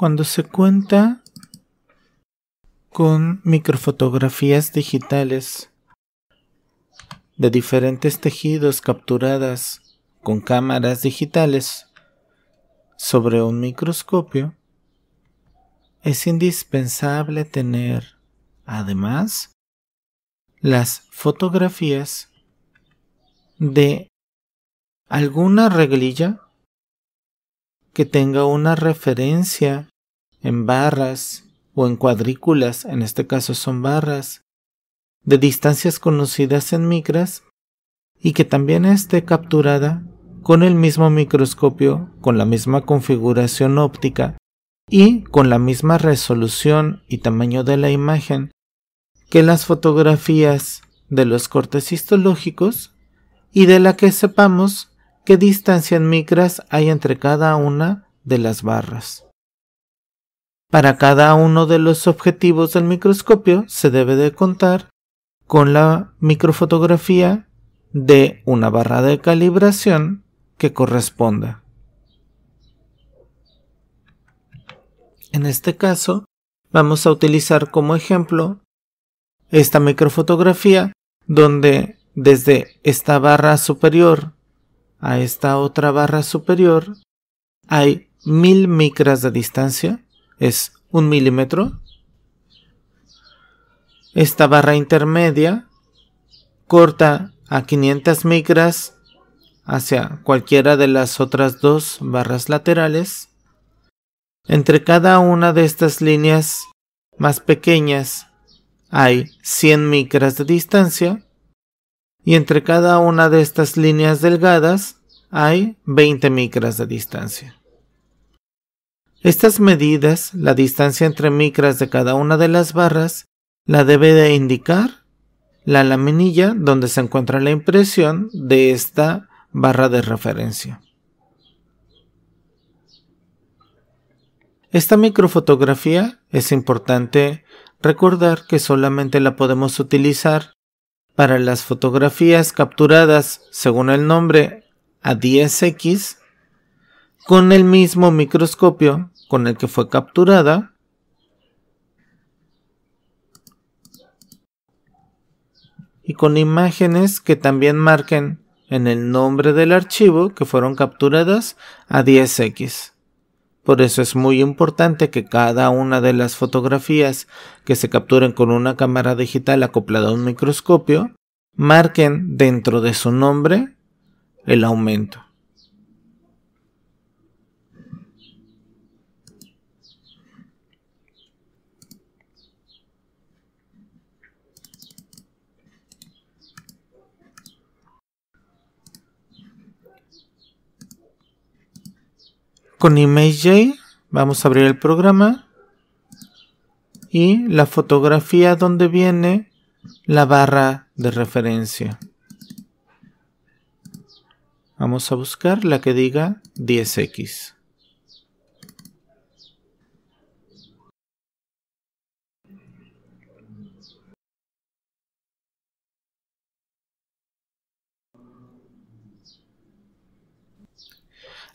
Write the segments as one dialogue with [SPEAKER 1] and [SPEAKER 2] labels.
[SPEAKER 1] cuando se cuenta con microfotografías digitales de diferentes tejidos capturadas con cámaras digitales sobre un microscopio, es indispensable tener, además, las fotografías de alguna reglilla que tenga una referencia en barras o en cuadrículas, en este caso son barras, de distancias conocidas en micras y que también esté capturada con el mismo microscopio, con la misma configuración óptica y con la misma resolución y tamaño de la imagen que las fotografías de los cortes histológicos y de la que sepamos ¿Qué distancia en micras hay entre cada una de las barras? Para cada uno de los objetivos del microscopio se debe de contar con la microfotografía de una barra de calibración que corresponda. En este caso, vamos a utilizar como ejemplo esta microfotografía donde desde esta barra superior a esta otra barra superior hay mil micras de distancia, es un milímetro. Esta barra intermedia corta a 500 micras hacia cualquiera de las otras dos barras laterales. Entre cada una de estas líneas más pequeñas hay 100 micras de distancia y entre cada una de estas líneas delgadas hay 20 micras de distancia. Estas medidas, la distancia entre micras de cada una de las barras, la debe de indicar la laminilla donde se encuentra la impresión de esta barra de referencia. Esta microfotografía es importante recordar que solamente la podemos utilizar para las fotografías capturadas, según el nombre, a 10x, con el mismo microscopio con el que fue capturada, y con imágenes que también marquen en el nombre del archivo que fueron capturadas a 10x. Por eso es muy importante que cada una de las fotografías que se capturen con una cámara digital acoplada a un microscopio marquen dentro de su nombre el aumento. Con ImageJ vamos a abrir el programa y la fotografía donde viene la barra de referencia. Vamos a buscar la que diga 10x.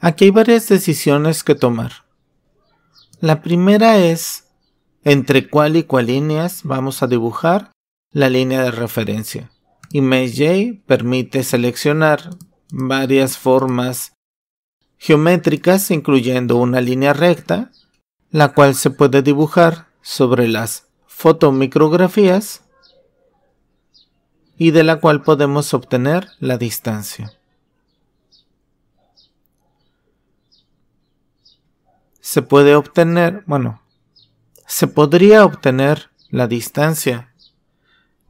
[SPEAKER 1] Aquí hay varias decisiones que tomar. La primera es entre cuál y cuál líneas vamos a dibujar la línea de referencia. ImageJ permite seleccionar varias formas geométricas, incluyendo una línea recta, la cual se puede dibujar sobre las fotomicrografías y de la cual podemos obtener la distancia. se puede obtener, bueno, se podría obtener la distancia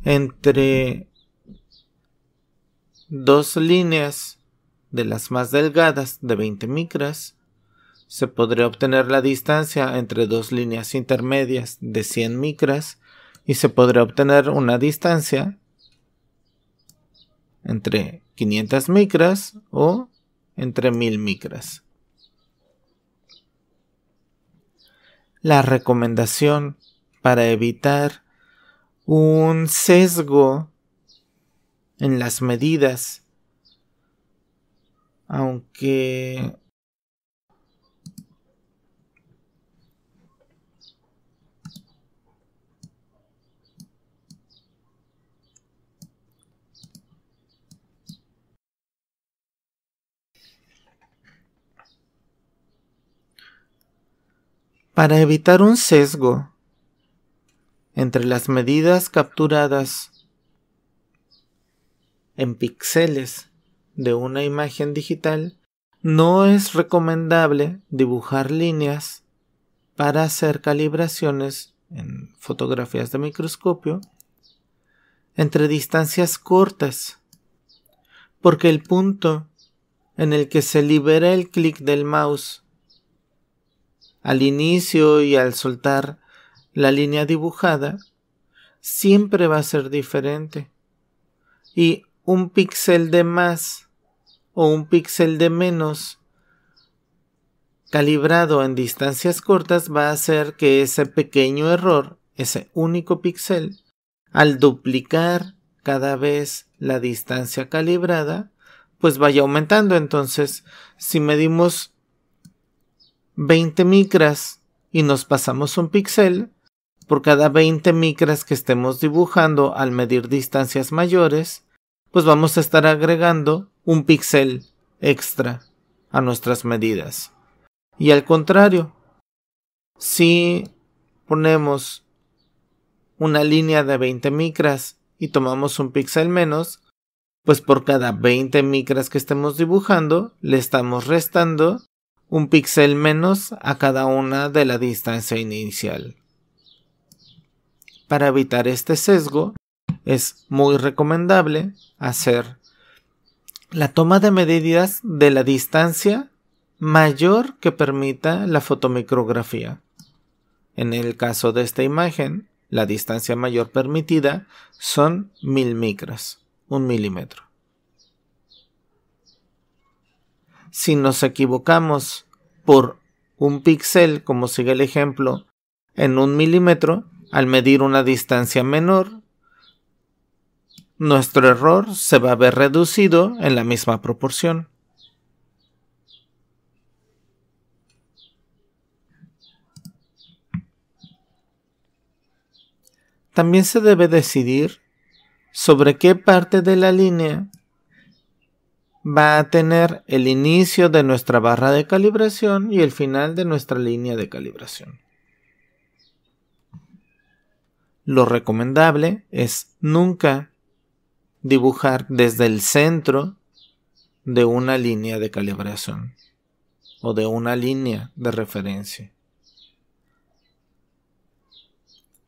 [SPEAKER 1] entre dos líneas de las más delgadas de 20 micras, se podría obtener la distancia entre dos líneas intermedias de 100 micras y se podría obtener una distancia entre 500 micras o entre 1000 micras. la recomendación para evitar un sesgo en las medidas. Aunque para evitar un sesgo entre las medidas capturadas en píxeles de una imagen digital, no es recomendable dibujar líneas para hacer calibraciones en fotografías de microscopio entre distancias cortas, porque el punto en el que se libera el clic del mouse al inicio y al soltar la línea dibujada, siempre va a ser diferente. Y un píxel de más o un píxel de menos calibrado en distancias cortas va a hacer que ese pequeño error, ese único píxel, al duplicar cada vez la distancia calibrada, pues vaya aumentando. Entonces, si medimos 20 micras y nos pasamos un píxel, por cada 20 micras que estemos dibujando al medir distancias mayores, pues vamos a estar agregando un píxel extra a nuestras medidas. Y al contrario, si ponemos una línea de 20 micras y tomamos un píxel menos, pues por cada 20 micras que estemos dibujando, le estamos restando un píxel menos a cada una de la distancia inicial. Para evitar este sesgo, es muy recomendable hacer la toma de medidas de la distancia mayor que permita la fotomicrografía. En el caso de esta imagen, la distancia mayor permitida son 1000 micras, un milímetro. Si nos equivocamos por un píxel, como sigue el ejemplo, en un milímetro, al medir una distancia menor, nuestro error se va a ver reducido en la misma proporción. También se debe decidir sobre qué parte de la línea va a tener el inicio de nuestra barra de calibración y el final de nuestra línea de calibración. Lo recomendable es nunca dibujar desde el centro de una línea de calibración o de una línea de referencia.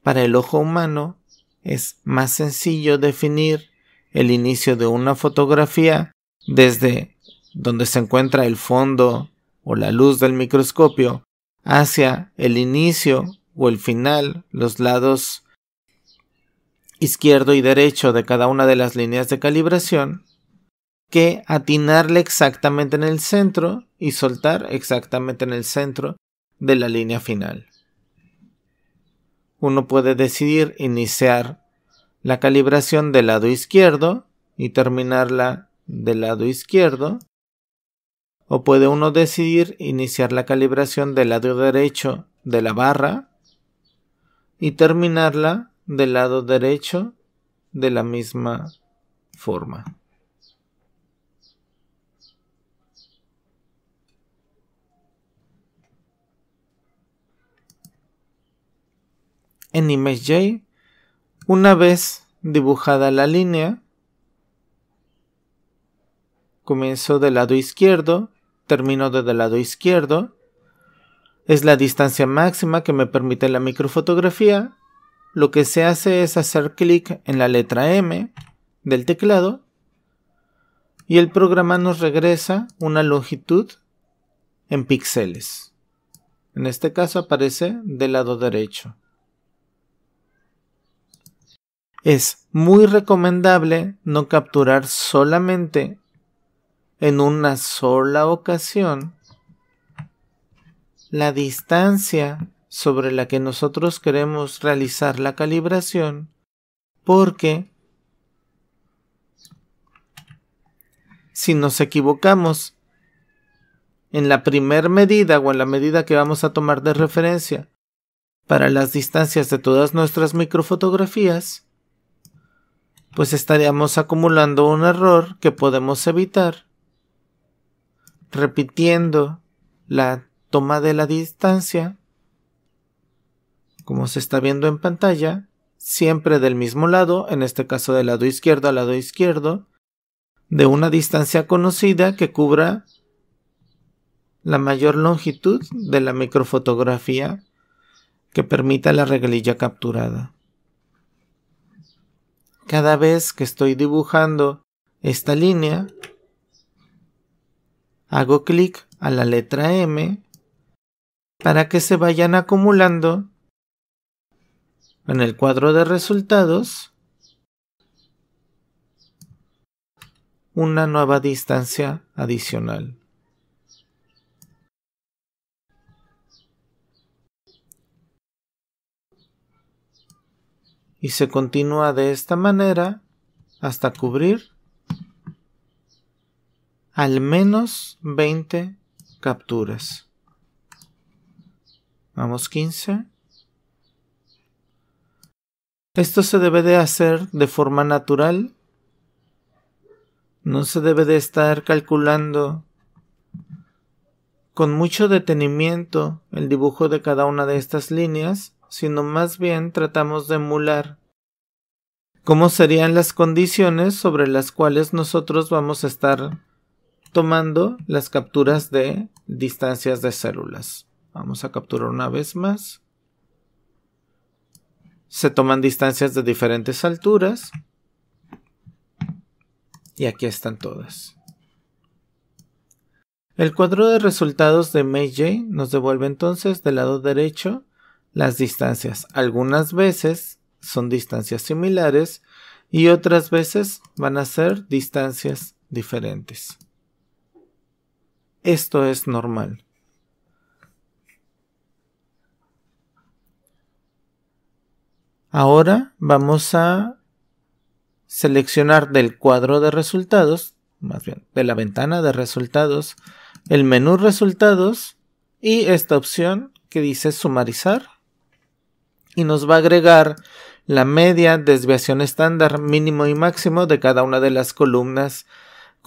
[SPEAKER 1] Para el ojo humano es más sencillo definir el inicio de una fotografía desde donde se encuentra el fondo o la luz del microscopio hacia el inicio o el final, los lados izquierdo y derecho de cada una de las líneas de calibración, que atinarle exactamente en el centro y soltar exactamente en el centro de la línea final. Uno puede decidir iniciar la calibración del lado izquierdo y terminarla del lado izquierdo o puede uno decidir iniciar la calibración del lado derecho de la barra y terminarla del lado derecho de la misma forma. En ImageJ, una vez dibujada la línea, Comienzo del lado izquierdo, termino desde lado izquierdo. Es la distancia máxima que me permite la microfotografía. Lo que se hace es hacer clic en la letra M del teclado y el programa nos regresa una longitud en píxeles. En este caso aparece del lado derecho. Es muy recomendable no capturar solamente en una sola ocasión la distancia sobre la que nosotros queremos realizar la calibración porque si nos equivocamos en la primer medida o en la medida que vamos a tomar de referencia para las distancias de todas nuestras microfotografías, pues estaríamos acumulando un error que podemos evitar repitiendo la toma de la distancia, como se está viendo en pantalla, siempre del mismo lado, en este caso del lado izquierdo al lado izquierdo, de una distancia conocida que cubra la mayor longitud de la microfotografía que permita la regalilla capturada. Cada vez que estoy dibujando esta línea, hago clic a la letra M para que se vayan acumulando en el cuadro de resultados una nueva distancia adicional. Y se continúa de esta manera hasta cubrir al menos 20 capturas. Vamos 15. Esto se debe de hacer de forma natural. No se debe de estar calculando con mucho detenimiento el dibujo de cada una de estas líneas, sino más bien tratamos de emular cómo serían las condiciones sobre las cuales nosotros vamos a estar tomando las capturas de distancias de células. Vamos a capturar una vez más. Se toman distancias de diferentes alturas. Y aquí están todas. El cuadro de resultados de Meiji nos devuelve entonces del lado derecho las distancias. Algunas veces son distancias similares y otras veces van a ser distancias diferentes. Esto es normal. Ahora vamos a seleccionar del cuadro de resultados, más bien de la ventana de resultados, el menú resultados y esta opción que dice sumarizar y nos va a agregar la media, desviación estándar, mínimo y máximo de cada una de las columnas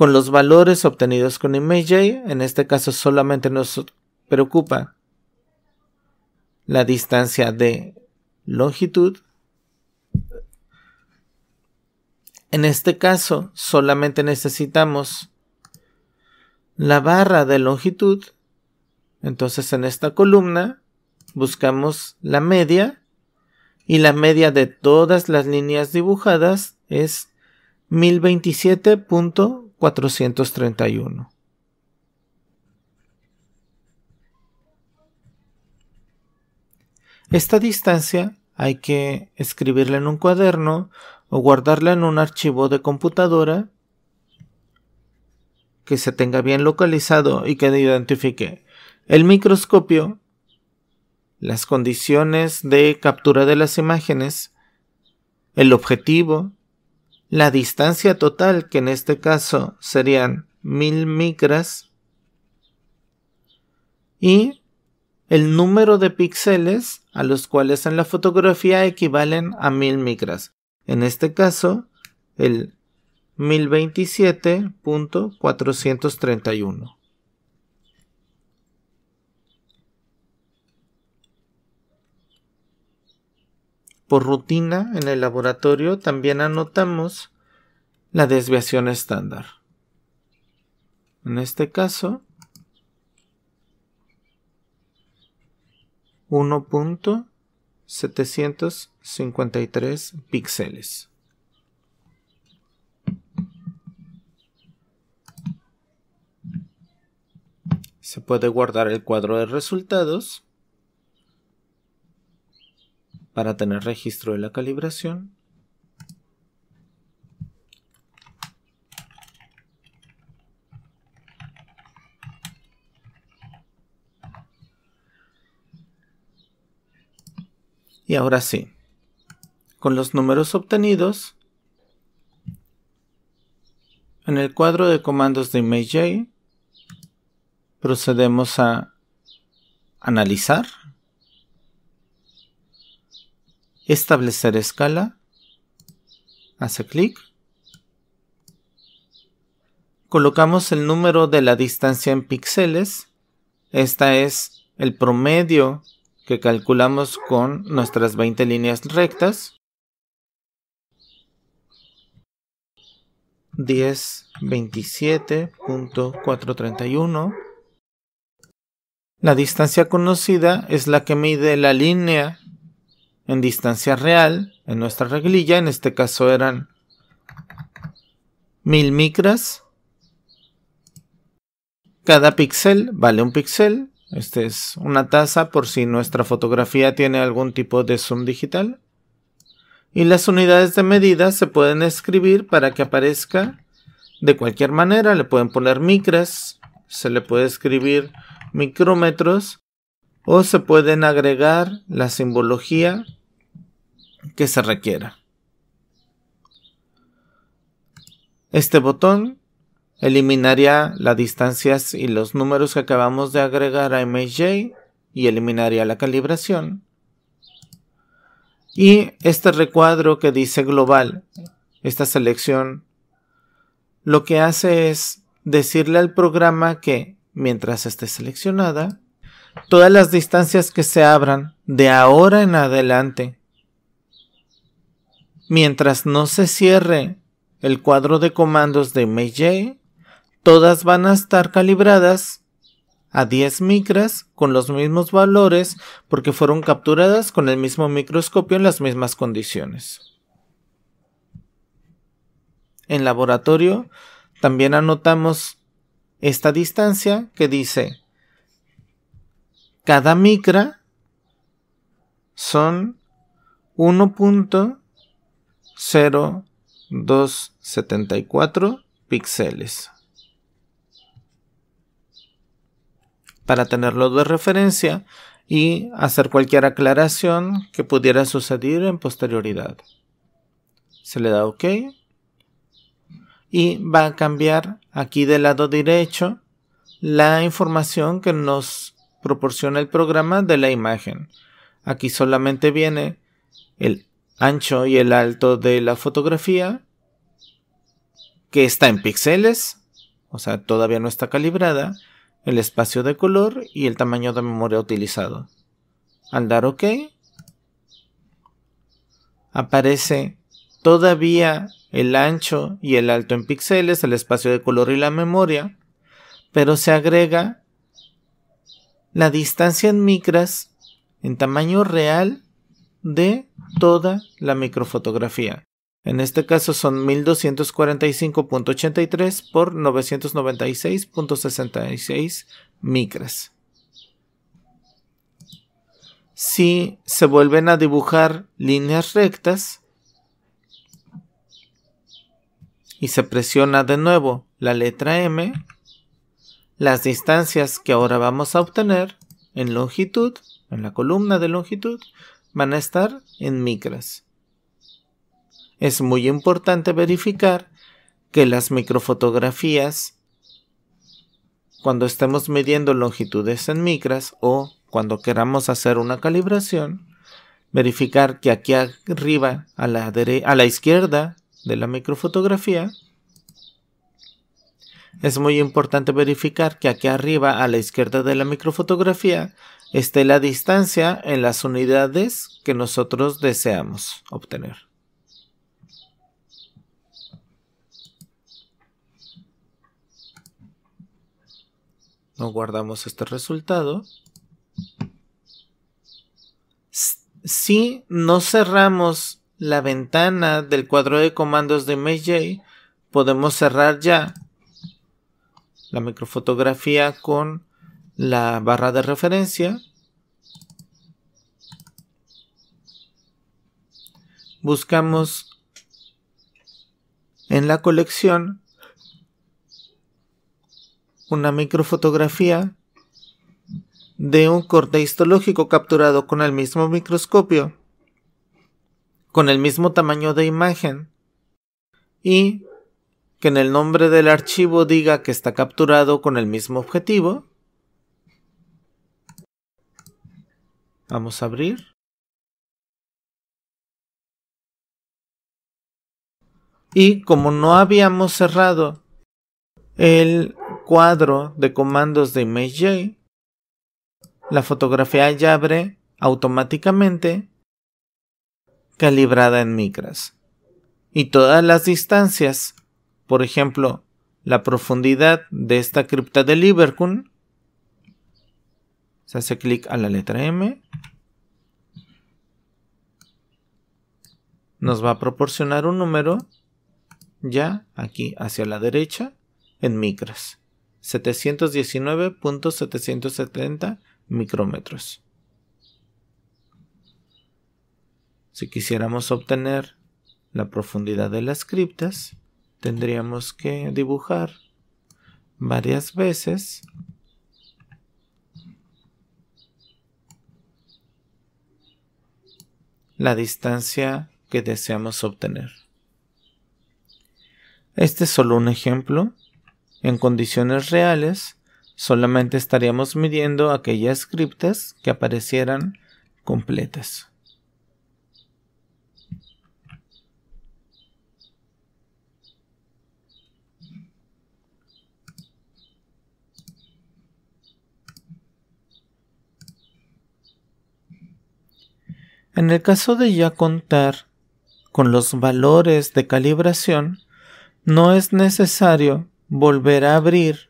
[SPEAKER 1] con los valores obtenidos con ImageJ, en este caso solamente nos preocupa la distancia de longitud. En este caso solamente necesitamos la barra de longitud. Entonces en esta columna buscamos la media y la media de todas las líneas dibujadas es 1027. 431. Esta distancia hay que escribirla en un cuaderno o guardarla en un archivo de computadora que se tenga bien localizado y que identifique el microscopio, las condiciones de captura de las imágenes, el objetivo, la distancia total, que en este caso serían 1000 micras, y el número de píxeles a los cuales en la fotografía equivalen a 1000 micras. En este caso, el 1027.431. Por rutina en el laboratorio también anotamos la desviación estándar. En este caso, 1.753 píxeles. Se puede guardar el cuadro de resultados para tener registro de la calibración. Y ahora sí, con los números obtenidos, en el cuadro de comandos de ImageJ, procedemos a analizar establecer escala, hace clic, colocamos el número de la distancia en píxeles, esta es el promedio que calculamos con nuestras 20 líneas rectas, 10, 27.431. La distancia conocida es la que mide la línea en distancia real en nuestra reglilla. En este caso eran 1000 micras. Cada píxel vale un píxel. Esta es una tasa por si nuestra fotografía tiene algún tipo de zoom digital. Y las unidades de medida se pueden escribir para que aparezca de cualquier manera. Le pueden poner micras, se le puede escribir micrómetros o se pueden agregar la simbología que se requiera. Este botón eliminaría las distancias y los números que acabamos de agregar a MJ y eliminaría la calibración. Y este recuadro que dice global, esta selección, lo que hace es decirle al programa que mientras esté seleccionada, todas las distancias que se abran de ahora en adelante Mientras no se cierre el cuadro de comandos de MJ, todas van a estar calibradas a 10 micras con los mismos valores porque fueron capturadas con el mismo microscopio en las mismas condiciones. En laboratorio también anotamos esta distancia que dice cada micra son 1. 0,274 píxeles. Para tenerlo de referencia y hacer cualquier aclaración que pudiera suceder en posterioridad. Se le da OK. Y va a cambiar aquí del lado derecho la información que nos proporciona el programa de la imagen. Aquí solamente viene el ancho y el alto de la fotografía, que está en píxeles, o sea, todavía no está calibrada, el espacio de color y el tamaño de memoria utilizado. Al dar OK, aparece todavía el ancho y el alto en píxeles, el espacio de color y la memoria, pero se agrega la distancia en micras en tamaño real de toda la microfotografía. En este caso son 1245.83 por 996.66 micras. Si se vuelven a dibujar líneas rectas y se presiona de nuevo la letra M, las distancias que ahora vamos a obtener en longitud, en la columna de longitud, van a estar en micras. Es muy importante verificar que las microfotografías, cuando estemos midiendo longitudes en micras o cuando queramos hacer una calibración, verificar que aquí arriba a la, a la izquierda de la microfotografía, es muy importante verificar que aquí arriba a la izquierda de la microfotografía esté la distancia en las unidades que nosotros deseamos obtener. No guardamos este resultado. Si no cerramos la ventana del cuadro de comandos de MJ, podemos cerrar ya la microfotografía con la barra de referencia, buscamos en la colección una microfotografía de un corte histológico capturado con el mismo microscopio, con el mismo tamaño de imagen y que en el nombre del archivo diga que está capturado con el mismo objetivo Vamos a abrir. Y como no habíamos cerrado el cuadro de comandos de ImageJ, la fotografía ya abre automáticamente calibrada en micras. Y todas las distancias, por ejemplo, la profundidad de esta cripta de Liverpool. Se hace clic a la letra M. Nos va a proporcionar un número ya aquí hacia la derecha en micras. 719.770 micrómetros. Si quisiéramos obtener la profundidad de las criptas, tendríamos que dibujar varias veces la distancia que deseamos obtener. Este es solo un ejemplo. En condiciones reales, solamente estaríamos midiendo aquellas criptas que aparecieran completas. En el caso de ya contar con los valores de calibración, no es necesario volver a abrir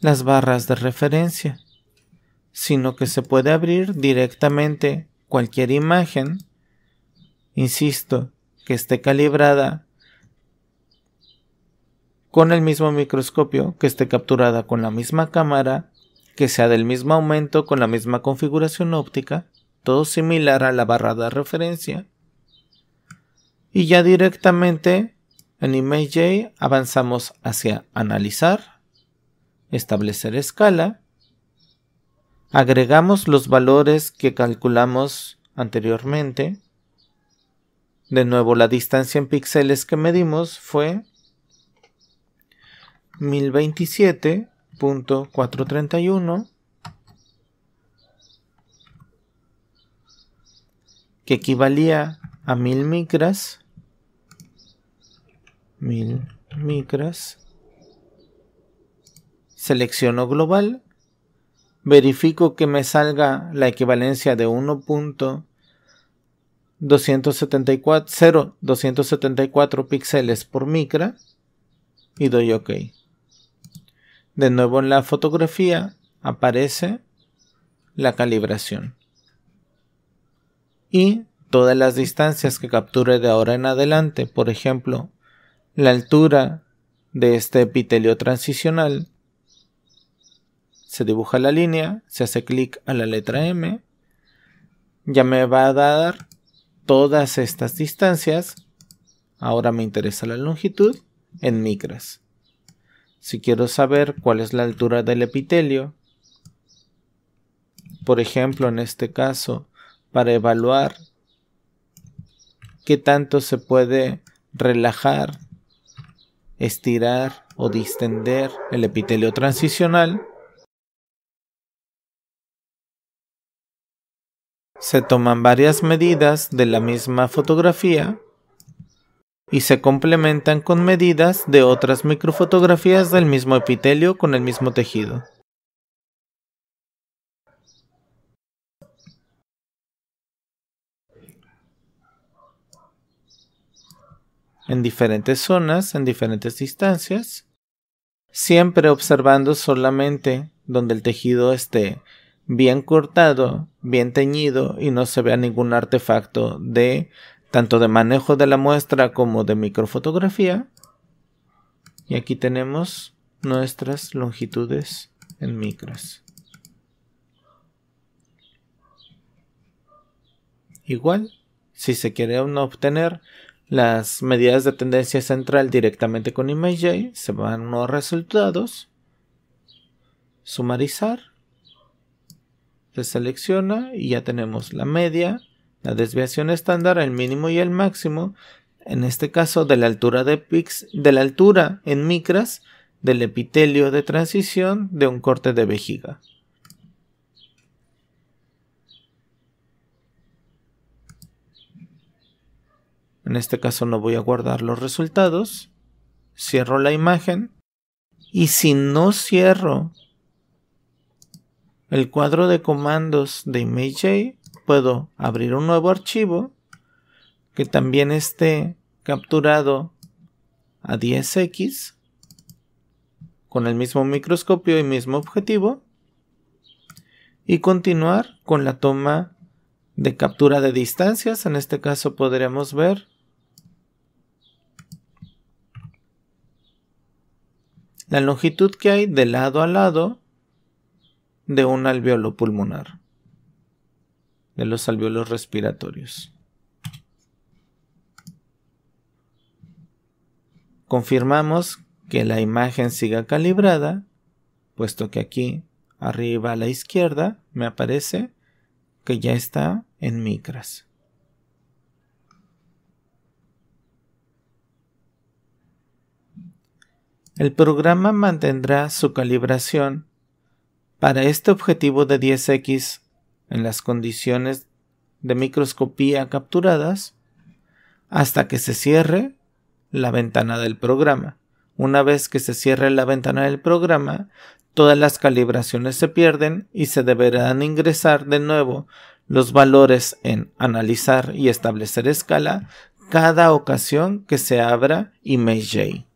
[SPEAKER 1] las barras de referencia, sino que se puede abrir directamente cualquier imagen, insisto, que esté calibrada con el mismo microscopio, que esté capturada con la misma cámara que sea del mismo aumento con la misma configuración óptica, todo similar a la barra de referencia. Y ya directamente en ImageJ avanzamos hacia analizar, establecer escala, agregamos los valores que calculamos anteriormente. De nuevo, la distancia en píxeles que medimos fue 1027 431 que equivalía a 1000 micras 1000 micras selecciono global verifico que me salga la equivalencia de 1. 1.274 píxeles por micra y doy ok de nuevo en la fotografía aparece la calibración. Y todas las distancias que capture de ahora en adelante, por ejemplo, la altura de este epitelio transicional, se dibuja la línea, se hace clic a la letra M, ya me va a dar todas estas distancias, ahora me interesa la longitud, en micras. Si quiero saber cuál es la altura del epitelio, por ejemplo, en este caso, para evaluar qué tanto se puede relajar, estirar o distender el epitelio transicional, se toman varias medidas de la misma fotografía y se complementan con medidas de otras microfotografías del mismo epitelio con el mismo tejido. en diferentes zonas, en diferentes distancias, siempre observando solamente donde el tejido esté bien cortado, bien teñido y no se vea ningún artefacto de tanto de manejo de la muestra como de microfotografía. Y aquí tenemos nuestras longitudes en micras. Igual, si se quiere obtener las medidas de tendencia central directamente con ImageJ, se van unos resultados, sumarizar, se selecciona y ya tenemos la media, la desviación estándar, el mínimo y el máximo, en este caso de la altura de de la altura en micras del epitelio de transición de un corte de vejiga. En este caso no voy a guardar los resultados. Cierro la imagen. Y si no cierro el cuadro de comandos de ImageJ, puedo abrir un nuevo archivo que también esté capturado a 10x con el mismo microscopio y mismo objetivo y continuar con la toma de captura de distancias. En este caso podremos ver la longitud que hay de lado a lado de un alveolo pulmonar de los alveolos respiratorios. Confirmamos que la imagen siga calibrada, puesto que aquí arriba a la izquierda me aparece que ya está en micras. El programa mantendrá su calibración para este objetivo de 10x en las condiciones de microscopía capturadas hasta que se cierre la ventana del programa. Una vez que se cierre la ventana del programa, todas las calibraciones se pierden y se deberán ingresar de nuevo los valores en analizar y establecer escala cada ocasión que se abra ImageJ.